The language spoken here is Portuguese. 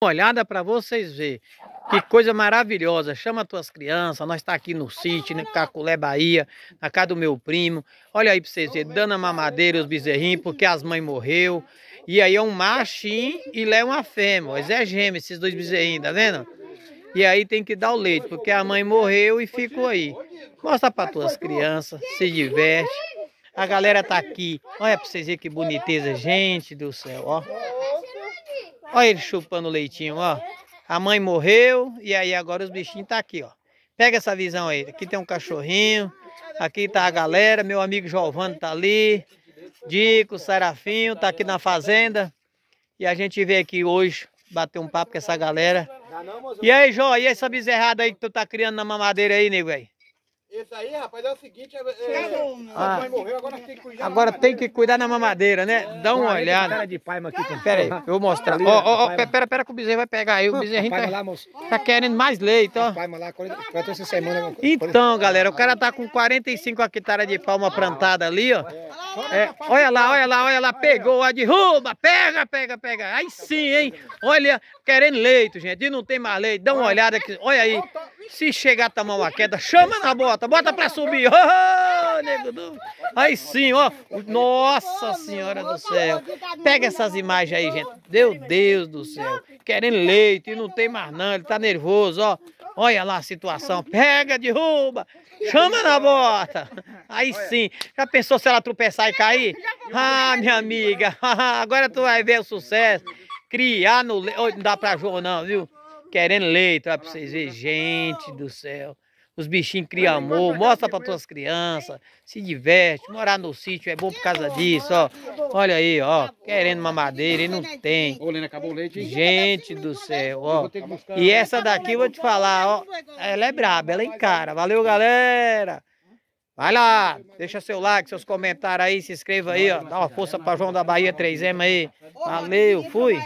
uma olhada para vocês verem. Que coisa maravilhosa. Chama tuas crianças. Nós está aqui no sítio, no né, Caculé, Bahia, na casa do meu primo. Olha aí para vocês verem. Dando a mamadeira os bezerrinhos, porque as mães morreu. E aí é um machinho e lá é uma fêmea. mas é gêmeo, esses dois bezerrinhos, tá vendo? E aí tem que dar o leite, porque a mãe morreu e ficou aí. Mostra para tuas crianças, se diverte. A galera tá aqui. Olha para vocês verem que boniteza, gente do céu, ó. Olha ele chupando o leitinho, ó. A mãe morreu e aí agora os bichinhos tá aqui, ó. Pega essa visão aí. Aqui tem um cachorrinho. Aqui tá a galera. Meu amigo Giovanni tá ali. Dico, Sarafinho tá aqui na fazenda. E a gente veio aqui hoje bater um papo com essa galera. E aí, Jó, e essa bezerrada aí que tu tá criando na mamadeira aí, nego, aí? Esse aí, rapaz, é o seguinte, é, é, ah. morreu, agora tem que cuidar. Agora tem que cuidar na mamadeira, né? É. Dá uma olhada. Cara de paima aqui. Cara. Pera aí, eu vou mostrar. Ó, ó, ó, pera, pera que o bezerro vai pegar aí. O bezerro tá, tá querendo mais leite, ó. então, galera, o cara tá com 45 hectares de palma plantada ali, ó. É, olha lá, olha lá, olha lá, pegou a derruba, pega, pega, pega. Aí sim, hein? Olha, querendo leito, gente, e não tem mais leite. Dá uma olhada aqui, olha aí. Se chegar a tomar uma queda, chama na bota, bota pra subir. Oh, nego do... Aí sim, ó. Nossa Senhora do Céu. Pega essas imagens aí, gente. Meu Deus do céu. Querendo leite e não tem mais não. Ele tá nervoso, ó. Olha lá a situação. Pega, derruba. Chama na bota. Aí sim. Já pensou se ela tropeçar e cair? Ah, minha amiga. Agora tu vai ver o sucesso. Criar no leite. não dá pra João não, viu? Querendo leite, olha pra vocês verem. Né? Gente do céu. Os bichinhos criam amor, mostra para tuas crianças, se diverte, morar no sítio é bom por causa disso, ó. Olha aí, ó, querendo mamadeira e não tem. Ô, Lena, acabou o leite, Gente do céu, ó. E essa daqui, vou te falar, ó, ela é braba, ela encara. Valeu, galera! Vai lá, deixa seu like, seus comentários aí, se inscreva aí, ó. Dá uma é força para João da Bahia 3M né? aí. Valeu, fui!